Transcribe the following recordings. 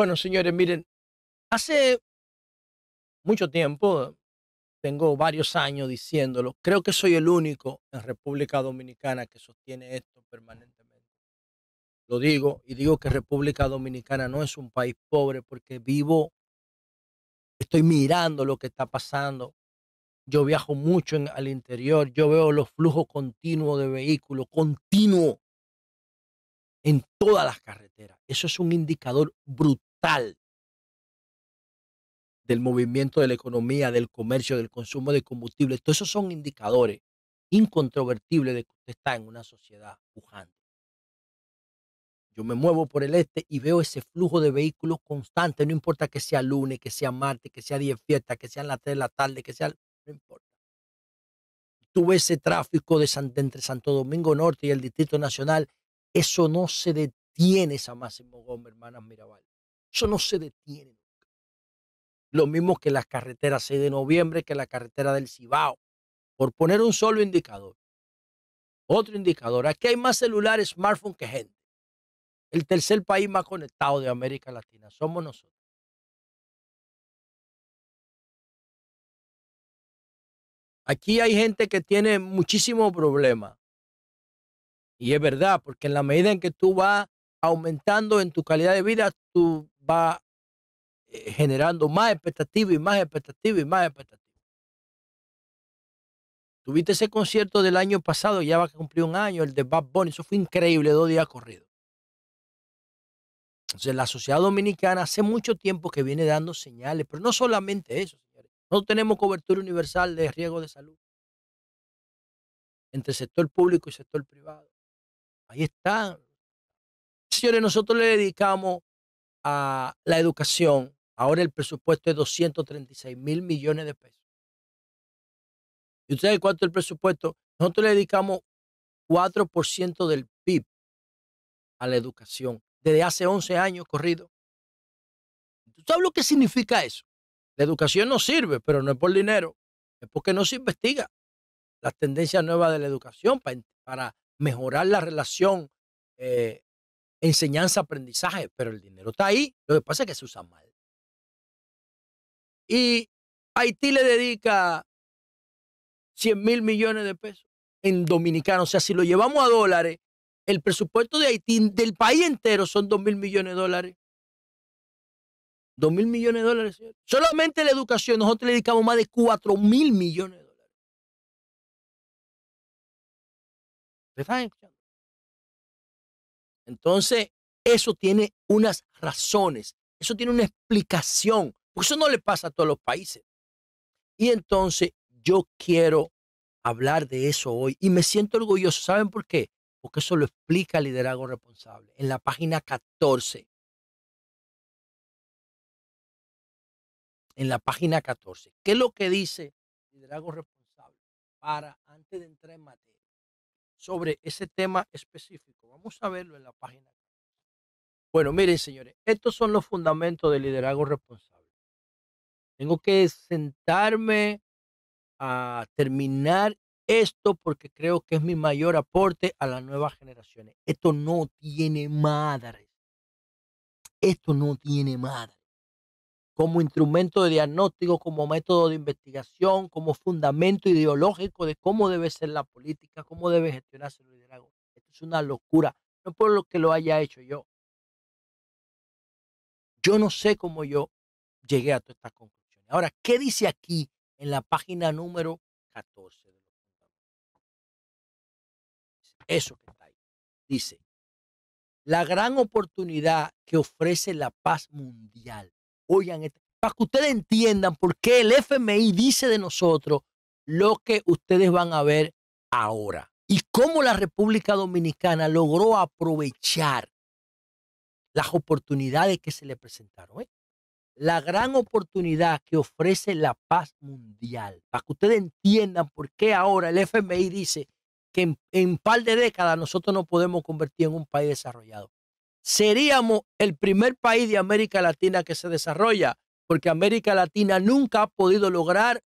Bueno, señores, miren, hace mucho tiempo, tengo varios años diciéndolo, creo que soy el único en República Dominicana que sostiene esto permanentemente. Lo digo y digo que República Dominicana no es un país pobre porque vivo, estoy mirando lo que está pasando. Yo viajo mucho al interior, yo veo los flujos continuos de vehículos, continuo en todas las carreteras. Eso es un indicador brutal del movimiento de la economía, del comercio, del consumo de combustible Todos esos son indicadores incontrovertibles de que está en una sociedad pujante. Yo me muevo por el este y veo ese flujo de vehículos constante, no importa que sea lunes, que sea martes, que sea 10 fiesta, que sean las 3 de la tarde, que sea... No importa. Tuve ese tráfico de, entre Santo Domingo Norte y el Distrito Nacional. Eso no se detiene esa máximo Gómez, hermanas Mirabal. Eso no se detiene Lo mismo que las carreteras 6 de noviembre, que la carretera del Cibao, por poner un solo indicador. Otro indicador, aquí hay más celulares, smartphones que gente. El tercer país más conectado de América Latina somos nosotros. Aquí hay gente que tiene muchísimos problemas. Y es verdad, porque en la medida en que tú vas aumentando en tu calidad de vida, tu va eh, generando más expectativa y más expectativa y más expectativa. Tuviste ese concierto del año pasado, ya va a cumplir un año, el de Bad Bunny, eso fue increíble, dos días corridos. Entonces, la sociedad dominicana hace mucho tiempo que viene dando señales, pero no solamente eso, señores. No tenemos cobertura universal de riesgo de salud entre sector público y sector privado. Ahí está. Señores, nosotros le dedicamos a la educación, ahora el presupuesto es 236 mil millones de pesos. ¿Y ustedes cuánto es el presupuesto? Nosotros le dedicamos 4% del PIB a la educación desde hace 11 años corrido. ¿Tú sabes lo que significa eso? La educación no sirve, pero no es por dinero, es porque no se investiga las tendencias nuevas de la educación para, para mejorar la relación eh, enseñanza, aprendizaje, pero el dinero está ahí. Lo que pasa es que se usa mal. Y Haití le dedica 100 mil millones de pesos en dominicano. O sea, si lo llevamos a dólares, el presupuesto de Haití del país entero son 2 mil millones de dólares. 2 mil millones de dólares, Solamente la educación, nosotros le dedicamos más de 4 mil millones de dólares. ¿Te están escuchando? Entonces, eso tiene unas razones, eso tiene una explicación, porque eso no le pasa a todos los países. Y entonces yo quiero hablar de eso hoy y me siento orgulloso. ¿Saben por qué? Porque eso lo explica el liderazgo responsable en la página 14. En la página 14. ¿Qué es lo que dice liderazgo responsable? Para, antes de entrar en materia, sobre ese tema específico. Vamos a verlo en la página. Bueno, miren señores, estos son los fundamentos del liderazgo responsable. Tengo que sentarme a terminar esto porque creo que es mi mayor aporte a las nuevas generaciones. Esto no tiene madre. Esto no tiene madre como instrumento de diagnóstico, como método de investigación, como fundamento ideológico de cómo debe ser la política, cómo debe gestionarse el liderazgo. Esto es una locura. No por lo que lo haya hecho yo. Yo no sé cómo yo llegué a todas estas conclusiones. Ahora, ¿qué dice aquí en la página número 14 de Eso que está Dice, la gran oportunidad que ofrece la paz mundial oigan para que ustedes entiendan por qué el FMI dice de nosotros lo que ustedes van a ver ahora y cómo la República Dominicana logró aprovechar las oportunidades que se le presentaron. ¿eh? La gran oportunidad que ofrece la paz mundial. Para que ustedes entiendan por qué ahora el FMI dice que en, un par de décadas nosotros no podemos convertir en un país desarrollado seríamos el primer país de América Latina que se desarrolla, porque América Latina nunca ha podido lograr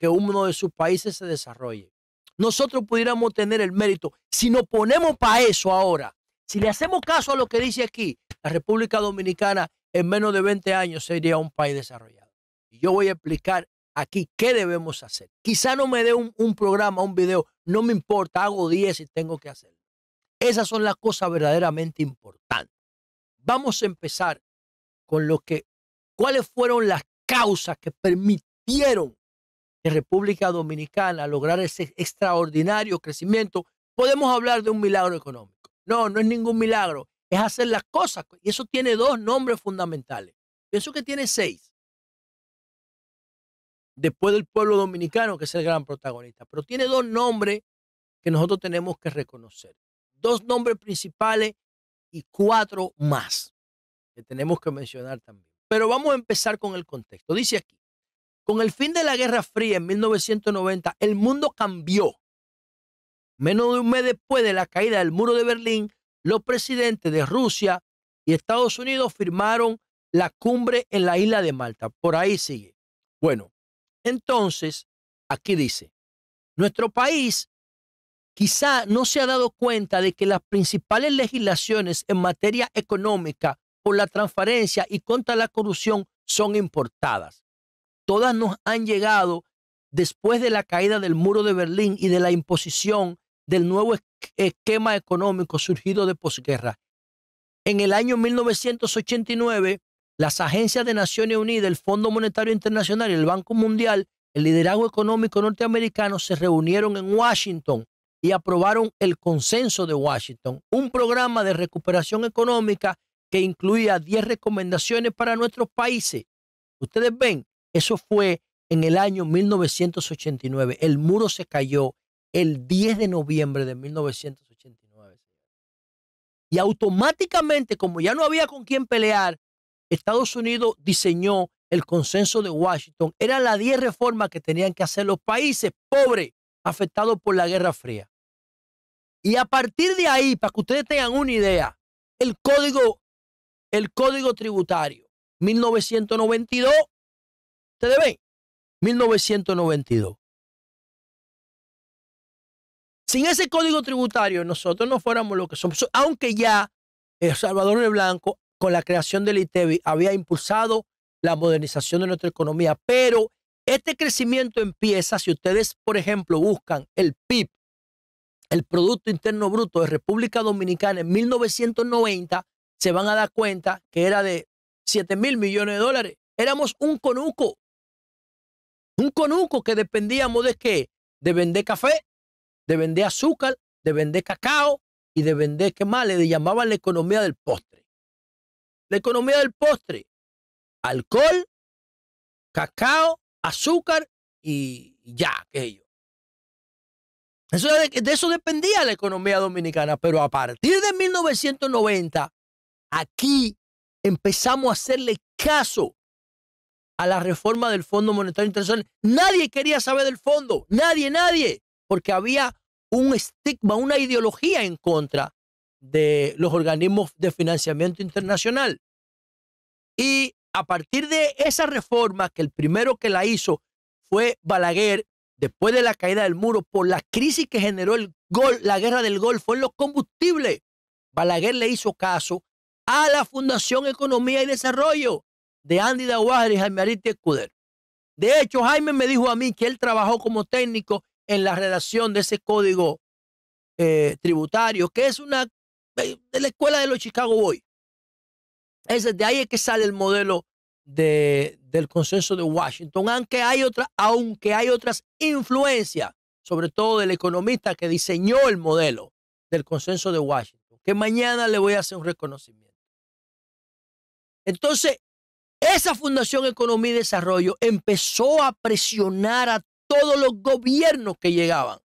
que uno de sus países se desarrolle. Nosotros pudiéramos tener el mérito, si nos ponemos para eso ahora, si le hacemos caso a lo que dice aquí, la República Dominicana en menos de 20 años sería un país desarrollado. Y yo voy a explicar aquí qué debemos hacer. Quizá no me dé un, programa, un video, no me importa, hago 10 y tengo que hacerlo. Esas son las cosas verdaderamente importantes. Vamos a empezar con lo que, cuáles fueron las causas que permitieron que República Dominicana lograr ese extraordinario crecimiento. Podemos hablar de un milagro económico. No, no es ningún milagro, es hacer las cosas. Y eso tiene dos nombres fundamentales. Pienso que tiene seis. Después del pueblo dominicano, que es el gran protagonista. Pero tiene dos nombres que nosotros tenemos que reconocer. Dos nombres principales y cuatro más que tenemos que mencionar también. Pero vamos a empezar con el contexto. Dice aquí, con el fin de la Guerra Fría en 1990, el mundo cambió. Menos de un mes después de la caída del muro de Berlín, los presidentes de Rusia y Estados Unidos firmaron la cumbre en la isla de Malta. Por ahí sigue. Bueno, entonces, aquí dice, nuestro país quizá no se ha dado cuenta de que las principales legislaciones en materia económica por la transparencia y contra la corrupción son importadas. Todas nos han llegado después de la caída del muro de Berlín y de la imposición del nuevo esquema económico surgido de posguerra. En el año 1989, las agencias de Naciones Unidas, el Fondo Monetario Internacional y el Banco Mundial, el liderazgo económico norteamericano se reunieron en Washington y aprobaron el Consenso de Washington, un programa de recuperación económica que incluía 10 recomendaciones para nuestros países. Ustedes ven, eso fue en el año 1989. El muro se cayó el 10 de noviembre de 1989. Y automáticamente, como ya no había con quién pelear, Estados Unidos diseñó el consenso de Washington. Eran las 10 reformas que tenían que hacer los países pobres. Afectado por la Guerra Fría. Y a partir de ahí, para que ustedes tengan una idea, el código, el código tributario, 1992, ustedes ven, 1992. Sin ese código tributario, nosotros no fuéramos lo que somos, aunque ya el Salvador el Blanco, con la creación del ITEBI, e había impulsado la modernización de nuestra economía, pero este crecimiento empieza si ustedes, por ejemplo, buscan el PIB, el Producto Interno Bruto de República Dominicana en 1990, se van a dar cuenta que era de 7 mil millones de dólares. Éramos un conuco. Un conuco que dependíamos de qué? De vender café, de vender azúcar, de vender cacao y de vender, ¿qué más? Le llamaban la economía del postre. La economía del postre. Alcohol, cacao azúcar y ya, aquello Eso de, de, eso dependía la economía dominicana, pero a partir de 1990, aquí empezamos a hacerle caso a la reforma del Fondo Monetario Internacional. Nadie quería saber del fondo, nadie, nadie, porque había un estigma, una ideología en contra de los organismos de financiamiento internacional. Y a partir de esa reforma, que el primero que la hizo fue Balaguer, después de la caída del muro, por la crisis que generó el gol, la guerra del Golfo en los combustibles, Balaguer le hizo caso a la Fundación Economía y Desarrollo de Andy Dawajer y Jaime Ariste Escuder. De hecho, Jaime me dijo a mí que él trabajó como técnico en la redacción de ese código eh, tributario, que es una eh, de la escuela de los Chicago Boys. Es de ahí es que sale el modelo del consenso de Washington, aunque hay, aunque hay otras influencias, sobre todo del economista que diseñó el modelo del consenso de Washington, que mañana le voy a hacer un reconocimiento. Entonces, esa Fundación Economía y Desarrollo empezó a presionar a todos los gobiernos que llegaban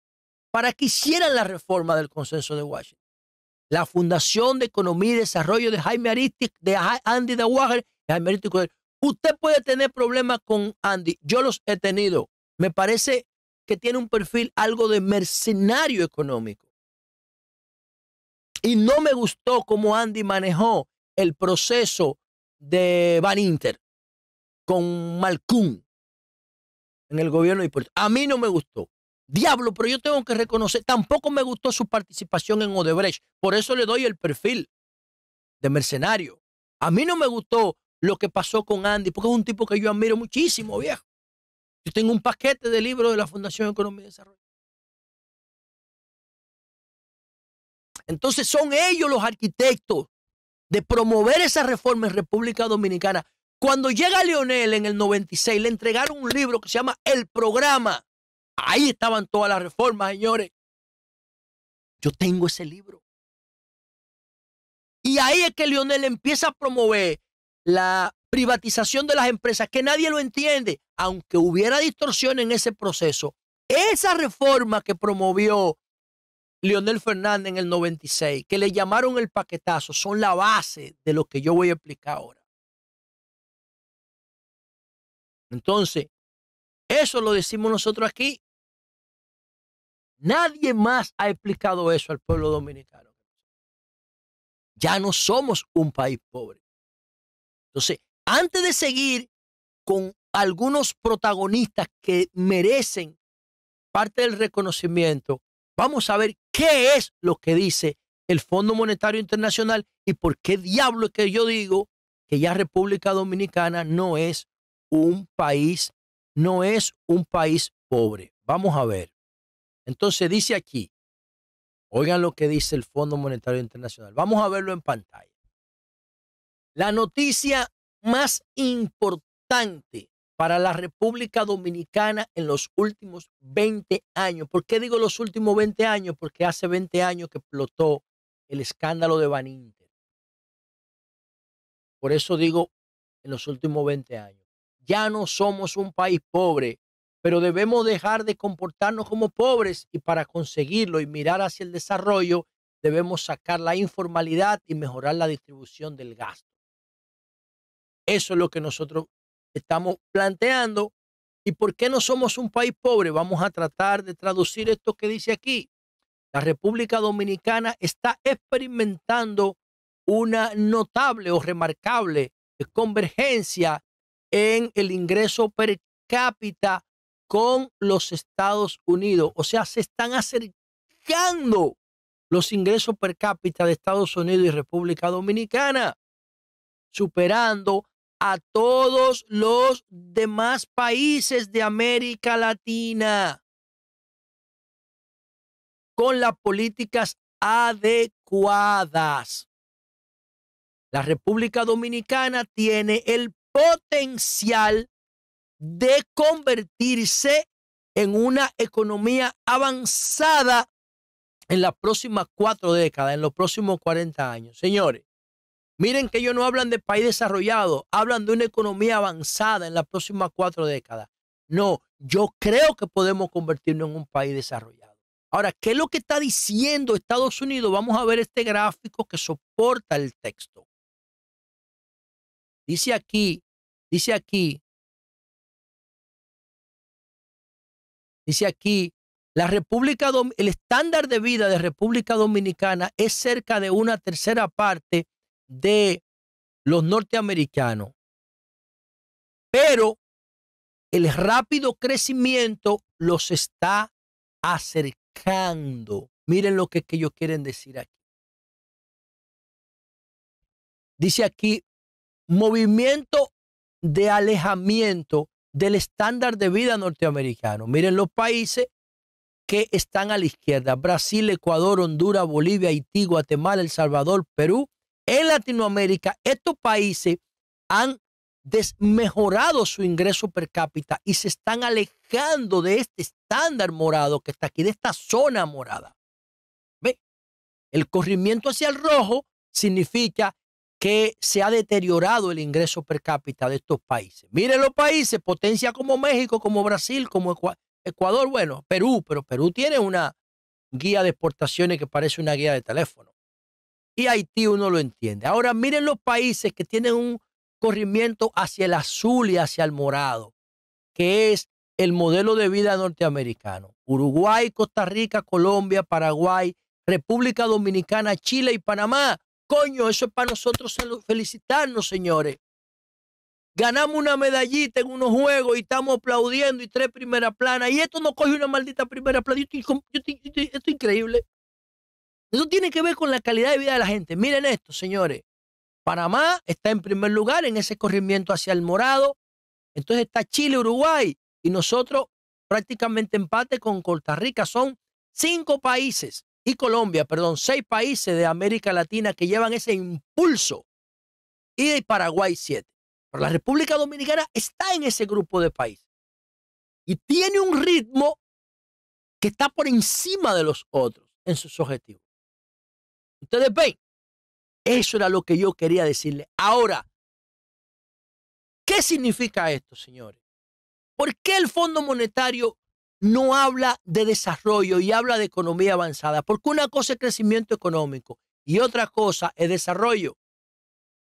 para que hicieran la reforma del consenso de Washington la Fundación de Economía y Desarrollo de Jaime Aristic, de Andy Dawager, Jaime Usted puede tener problemas con Andy. Yo los he tenido. Me parece que tiene un perfil algo de mercenario económico. Y no me gustó cómo Andy manejó el proceso de Van Inter con Malcún en el gobierno de Puerto. A mí no me gustó. Diablo, pero yo tengo que reconocer, tampoco me gustó su participación en Odebrecht. Por eso le doy el perfil de mercenario. A mí no me gustó lo que pasó con Andy, porque es un tipo que yo admiro muchísimo, viejo. Yo tengo un paquete de libros de la Fundación Economía y Desarrollo. Entonces son ellos los arquitectos de promover esa reforma en República Dominicana. Cuando llega Leonel en el 96, le entregaron un libro que se llama El Programa Ahí estaban todas las reformas, señores. Yo tengo ese libro. Y ahí es que Lionel empieza a promover la privatización de las empresas, que nadie lo entiende, aunque hubiera distorsión en ese proceso. Esa reforma que promovió Lionel Fernández en el 96, que le llamaron el paquetazo, son la base de lo que yo voy a explicar ahora. Entonces, eso lo decimos nosotros aquí Nadie más ha explicado eso al pueblo dominicano. Ya no somos un país pobre. Entonces, antes de seguir con algunos protagonistas que merecen parte del reconocimiento, vamos a ver qué es lo que dice el Fondo Monetario Internacional y por qué diablo es que yo digo que ya República Dominicana no es un país, no es un país pobre. Vamos a ver. Entonces dice aquí, oigan lo que dice el Fondo Monetario Internacional. Vamos a verlo en pantalla. La noticia más importante para la República Dominicana en los últimos 20 años. ¿Por qué digo los últimos 20 años? Porque hace 20 años que explotó el escándalo de Van Por eso digo en los últimos 20 años. Ya no somos un país pobre pero debemos dejar de comportarnos como pobres y para conseguirlo y mirar hacia el desarrollo, debemos sacar la informalidad y mejorar la distribución del gasto. Eso es lo que nosotros estamos planteando. ¿Y por qué no somos un país pobre? Vamos a tratar de traducir esto que dice aquí. La República Dominicana está experimentando una notable o remarcable convergencia en el ingreso per cápita con los Estados Unidos. O sea, se están acercando los ingresos per cápita de Estados Unidos y República Dominicana, superando a todos los demás países de América Latina con las políticas adecuadas. La República Dominicana tiene el potencial de convertirse en una economía avanzada en las próximas cuatro décadas, en los próximos 40 años. Señores, miren que ellos no hablan de país desarrollado, hablan de una economía avanzada en las próximas cuatro décadas. No, yo creo que podemos convertirnos en un país desarrollado. Ahora, ¿qué es lo que está diciendo Estados Unidos? Vamos a ver este gráfico que soporta el texto. Dice aquí, dice aquí Dice aquí, la República, el estándar de vida de República Dominicana es cerca de una tercera parte de los norteamericanos. Pero el rápido crecimiento los está acercando. Miren lo que, que ellos quieren decir aquí. Dice aquí, movimiento de alejamiento del estándar de vida norteamericano. Miren los países que están a la izquierda. Brasil, Ecuador, Honduras, Bolivia, Haití, Guatemala, El Salvador, Perú. En Latinoamérica, estos países han desmejorado su ingreso per cápita y se están alejando de este estándar morado que está aquí, de esta zona morada. ¿Ve? El corrimiento hacia el rojo significa que se ha deteriorado el ingreso per cápita de estos países. Miren los países, potencia como México, como Brasil, como Ecuador, bueno, Perú, pero Perú tiene una guía de exportaciones que parece una guía de teléfono. Y Haití uno lo entiende. Ahora miren los países que tienen un corrimiento hacia el azul y hacia el morado, que es el modelo de vida norteamericano. Uruguay, Costa Rica, Colombia, Paraguay, República Dominicana, Chile y Panamá Coño, eso es para nosotros felicitarnos, señores. Ganamos una medallita en unos juegos y estamos aplaudiendo y tres primeras planas Y esto no coge una maldita primera plana. esto es increíble. Eso tiene que ver con la calidad de vida de la gente. Miren esto, señores. Panamá está en primer lugar en ese corrimiento hacia el morado. Entonces está Chile, Uruguay y nosotros prácticamente empate con Costa Rica. Son cinco países y Colombia, perdón, seis países de América Latina que llevan ese impulso y de Paraguay siete. Pero la República Dominicana está en ese grupo de países y tiene un ritmo que está por encima de los otros en sus objetivos. Ustedes ven, eso era lo que yo quería decirle. Ahora, ¿qué significa esto, señores? ¿Por qué el Fondo Monetario no habla de desarrollo y habla de economía avanzada, porque una cosa es crecimiento económico y otra cosa es desarrollo.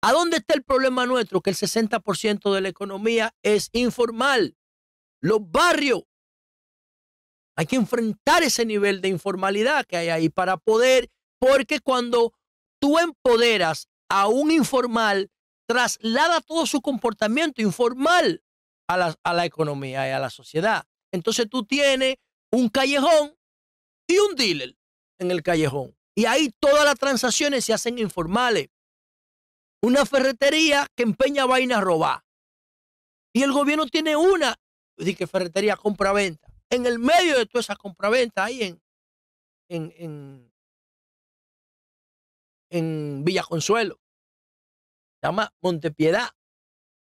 ¿A dónde está el problema nuestro? Que el 60% de la economía es informal. Los barrios. Hay que enfrentar ese nivel de informalidad que hay ahí para poder, porque cuando tú empoderas a un informal, traslada todo su comportamiento informal a la, a la economía y a la sociedad. Entonces tú tienes un callejón y un dealer en el callejón. Y ahí todas las transacciones se hacen informales. Una ferretería que empeña vainas a robar. Y el gobierno tiene una, dice ferretería compra-venta. En el medio de todas esas compra-venta, ahí en, en, en, en Villa Consuelo. Se llama Montepiedad.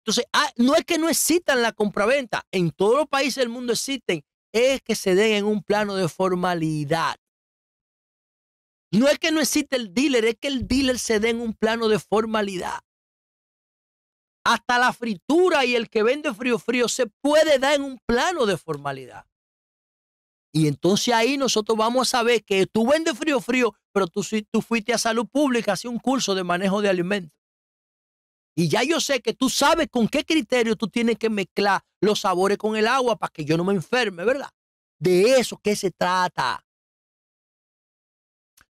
Entonces, ah, no es que no existan la compraventa, en todos los países del mundo existen, es que se den en un plano de formalidad. No es que no exista el dealer, es que el dealer se dé en un plano de formalidad. Hasta la fritura y el que vende frío frío se puede dar en un plano de formalidad. Y entonces ahí nosotros vamos a saber que tú vendes frío frío, pero tú, tú fuiste a salud pública, hacía un curso de manejo de alimentos. Y ya yo sé que tú sabes con qué criterio tú tienes que mezclar los sabores con el agua para que yo no me enferme, ¿verdad? De eso que se trata.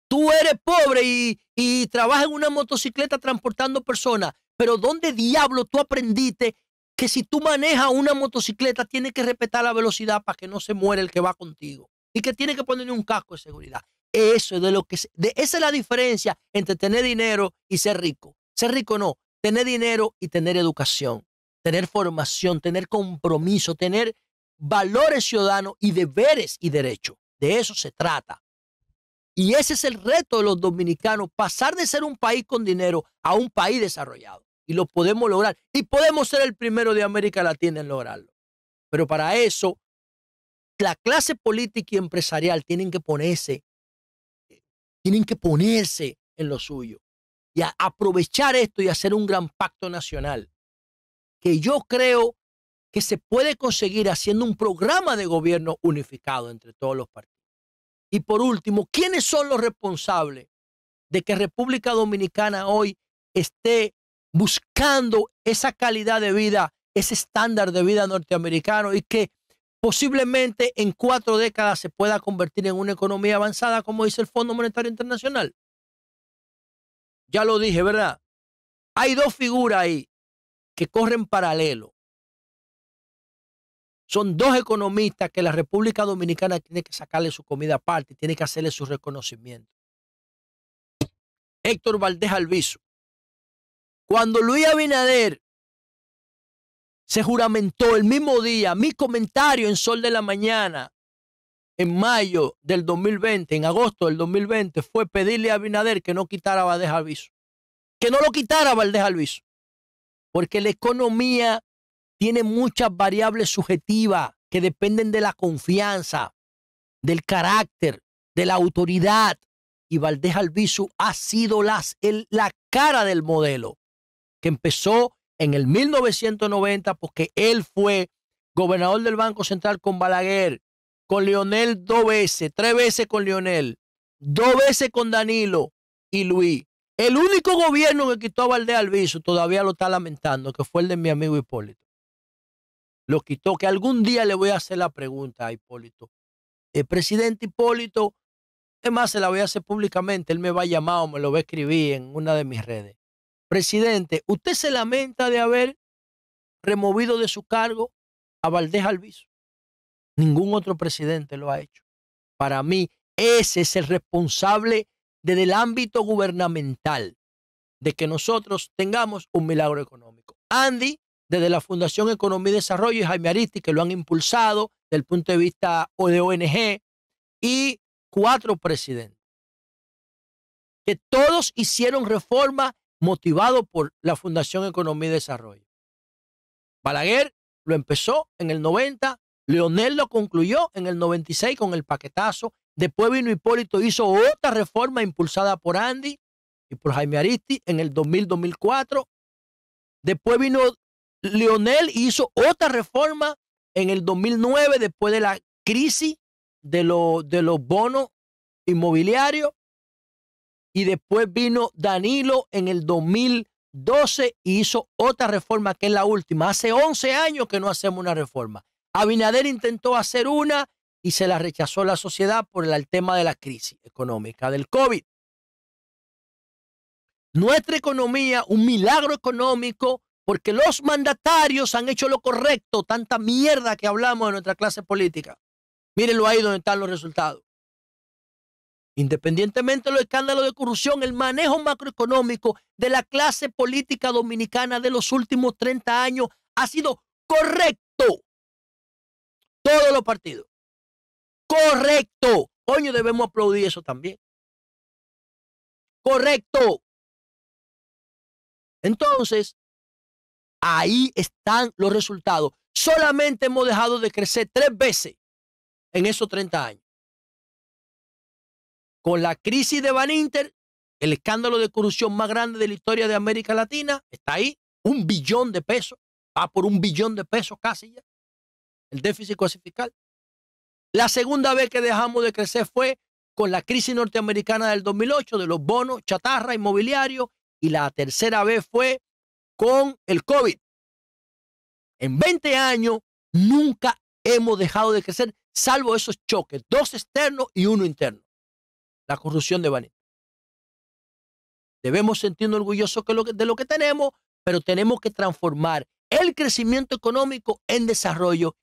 Tú eres pobre y, y trabajas en una motocicleta transportando personas, pero ¿dónde diablo tú aprendiste que si tú manejas una motocicleta tienes que respetar la velocidad para que no se muera el que va contigo? Y que tienes que ponerle un casco de seguridad. Eso es de lo que... De, esa es la diferencia entre tener dinero y ser rico. Ser rico no, Tener dinero y tener educación, tener formación, tener compromiso, tener valores ciudadanos y deberes y derechos. De eso se trata. Y ese es el reto de los dominicanos, pasar de ser un país con dinero a un país desarrollado. Y lo podemos lograr. Y podemos ser el primero de América Latina en lograrlo. Pero para eso, la clase política y empresarial tienen que ponerse, eh, tienen que ponerse en lo suyo aprovechar esto y hacer un gran pacto nacional, que yo creo que se puede conseguir haciendo un programa de gobierno unificado entre todos los partidos. Y por último, ¿quiénes son los responsables de que República Dominicana hoy esté buscando esa calidad de vida, ese estándar de vida norteamericano y que posiblemente en cuatro décadas se pueda convertir en una economía avanzada, como dice el Fondo Monetario Internacional? Ya lo dije, ¿verdad? Hay dos figuras ahí que corren paralelo. Son dos economistas que la República Dominicana tiene que sacarle su comida aparte, tiene que hacerle su reconocimiento. Héctor Valdés Alviso. Cuando Luis Abinader se juramentó el mismo día, mi comentario en Sol de la Mañana, en mayo del 2020, en agosto del 2020, fue pedirle a Binader que no quitara Valdez Alviso. Que no lo quitara Valdés Alviso. Porque la economía tiene muchas variables subjetivas que dependen de la confianza, del carácter, de la autoridad. Y Valdés Alviso ha sido la cara del modelo, que empezó en el 1990 porque él fue gobernador del Banco Central con Balaguer con Leonel dos veces, tres veces con Lionel, dos veces con Danilo y Luis. El único gobierno que quitó a Valdés Alviso todavía lo está lamentando, que fue el de mi amigo Hipólito. Lo quitó, que algún día le voy a hacer la pregunta a Hipólito. El presidente Hipólito, es más, se la voy a hacer públicamente, él me va a llamar o me lo va a escribir en una de mis redes. Presidente, ¿usted se lamenta de haber removido de su cargo a Valdés Alviso? Ningún otro presidente lo ha hecho. Para mí, ese es el responsable desde el ámbito gubernamental de que nosotros tengamos un milagro económico. Andy, desde la Fundación Economía y Desarrollo, y Jaime Aristi, que lo han impulsado desde el punto de vista de ONG, y cuatro presidentes, que todos hicieron reformas motivado por la Fundación Economía y Desarrollo. Balaguer lo empezó en el 90 Leonel lo concluyó en el 96 con el paquetazo. Después vino Hipólito, hizo otra reforma impulsada por Andy y por Jaime Aristi en el 2000-2004. Después vino Leonel hizo otra reforma en el 2009 después de la crisis de, lo, de los bonos inmobiliarios. Y después vino Danilo en el 2012 y hizo otra reforma que es la última. Hace 11 años que no hacemos una reforma. Abinader intentó hacer una y se la rechazó la sociedad por el tema de la crisis económica del COVID. Nuestra economía, un milagro económico, porque los mandatarios han hecho lo correcto, tanta mierda que hablamos de nuestra clase política. Mírenlo ahí donde están los resultados. Independientemente de los escándalos de corrupción, el manejo macroeconómico de la clase política dominicana de los últimos 30 años ha sido correcto. Todos los partidos. Correcto. Coño, debemos aplaudir eso también. Correcto. Entonces, ahí están los resultados. Solamente hemos dejado de crecer tres veces en esos 30 años. Con la crisis de Van Inter, el escándalo de corrupción más grande de la historia de América Latina, está ahí, un billón de pesos, va por un billón de pesos casi ya el déficit fiscal. La segunda vez que dejamos de crecer fue con la crisis norteamericana del 2008 de los bonos, chatarra, inmobiliario. Y la tercera vez fue con el COVID. En 20 años nunca hemos dejado de crecer, salvo esos choques, dos externos y uno interno. La corrupción de baní. Debemos sentirnos orgullosos de lo que tenemos, pero tenemos que transformar el crecimiento económico en desarrollo.